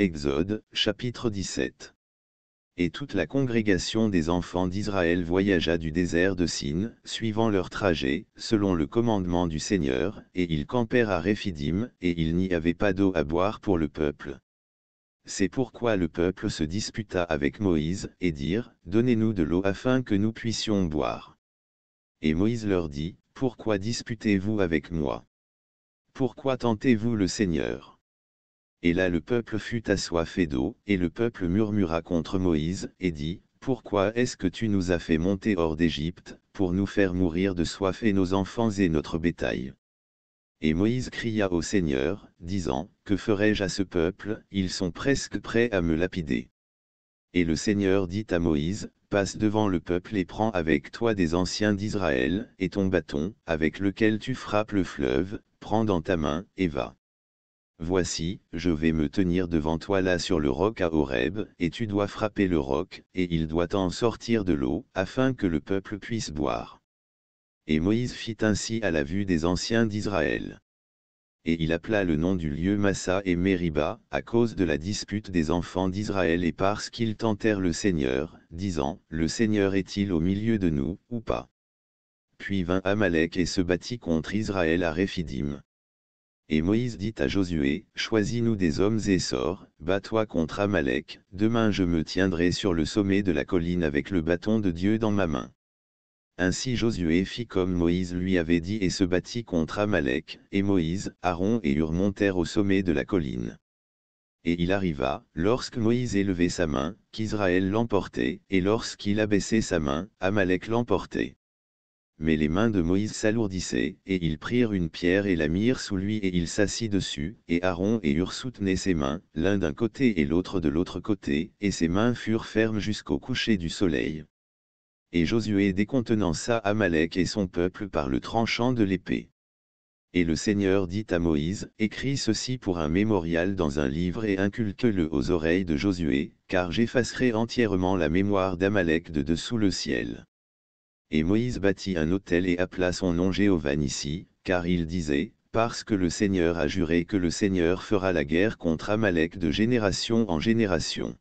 Exode, chapitre 17. Et toute la congrégation des enfants d'Israël voyagea du désert de Sine, suivant leur trajet, selon le commandement du Seigneur, et ils campèrent à Réphidim, et il n'y avait pas d'eau à boire pour le peuple. C'est pourquoi le peuple se disputa avec Moïse, et dirent, Donnez-nous de l'eau afin que nous puissions boire. Et Moïse leur dit, Pourquoi disputez-vous avec moi Pourquoi tentez-vous le Seigneur et là le peuple fut assoiffé d'eau, et le peuple murmura contre Moïse, et dit, Pourquoi est-ce que tu nous as fait monter hors d'Égypte, pour nous faire mourir de soif et nos enfants et notre bétail Et Moïse cria au Seigneur, disant, Que ferai-je à ce peuple, ils sont presque prêts à me lapider. Et le Seigneur dit à Moïse, Passe devant le peuple et prends avec toi des anciens d'Israël, et ton bâton, avec lequel tu frappes le fleuve, prends dans ta main, et va. Voici, je vais me tenir devant toi là sur le roc à Horeb, et tu dois frapper le roc, et il doit en sortir de l'eau, afin que le peuple puisse boire. Et Moïse fit ainsi à la vue des anciens d'Israël. Et il appela le nom du lieu Massa et Meriba, à cause de la dispute des enfants d'Israël et parce qu'ils tentèrent le Seigneur, disant, Le Seigneur est-il au milieu de nous, ou pas Puis vint Amalek et se battit contre Israël à Réphidim. Et Moïse dit à Josué, Choisis-nous des hommes et sors, bats-toi contre Amalek, demain je me tiendrai sur le sommet de la colline avec le bâton de Dieu dans ma main. Ainsi Josué fit comme Moïse lui avait dit et se battit contre Amalek, et Moïse, Aaron et Hur montèrent au sommet de la colline. Et il arriva, lorsque Moïse élevait sa main, qu'Israël l'emportait, et lorsqu'il abaissait sa main, Amalek l'emportait mais les mains de Moïse s'alourdissaient, et ils prirent une pierre et la mirent sous lui et il s'assit dessus, et Aaron et Hur soutenaient ses mains, l'un d'un côté et l'autre de l'autre côté, et ses mains furent fermes jusqu'au coucher du soleil. Et Josué décontenança Amalek et son peuple par le tranchant de l'épée. Et le Seigneur dit à Moïse, écris ceci pour un mémorial dans un livre et inculque-le aux oreilles de Josué, car j'effacerai entièrement la mémoire d'Amalek de dessous le ciel. Et Moïse bâtit un autel et appela son nom Jéhovah ici, car il disait, parce que le Seigneur a juré que le Seigneur fera la guerre contre Amalek de génération en génération.